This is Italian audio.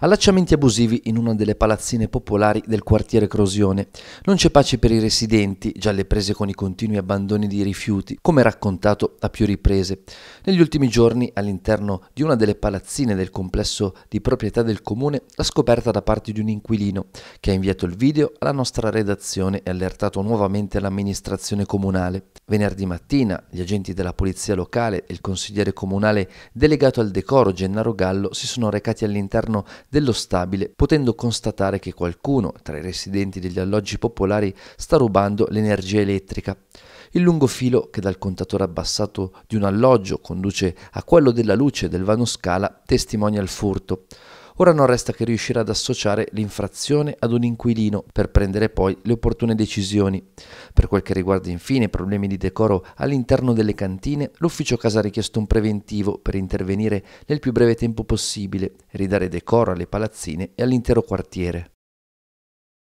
Allacciamenti abusivi in una delle palazzine popolari del quartiere Crosione. Non c'è pace per i residenti, già le prese con i continui abbandoni di rifiuti, come raccontato a più riprese. Negli ultimi giorni, all'interno di una delle palazzine del complesso di proprietà del comune, la scoperta da parte di un inquilino, che ha inviato il video alla nostra redazione e allertato nuovamente l'amministrazione comunale. Venerdì mattina, gli agenti della polizia locale e il consigliere comunale delegato al decoro Gennaro Gallo si sono recati all'interno dello stabile, potendo constatare che qualcuno tra i residenti degli alloggi popolari sta rubando l'energia elettrica. Il lungo filo che dal contatore abbassato di un alloggio conduce a quello della luce del vano scala testimonia il furto. Ora non resta che riuscire ad associare l'infrazione ad un inquilino per prendere poi le opportune decisioni. Per quel che riguarda infine i problemi di decoro all'interno delle cantine, l'ufficio casa ha richiesto un preventivo per intervenire nel più breve tempo possibile e ridare decoro alle palazzine e all'intero quartiere.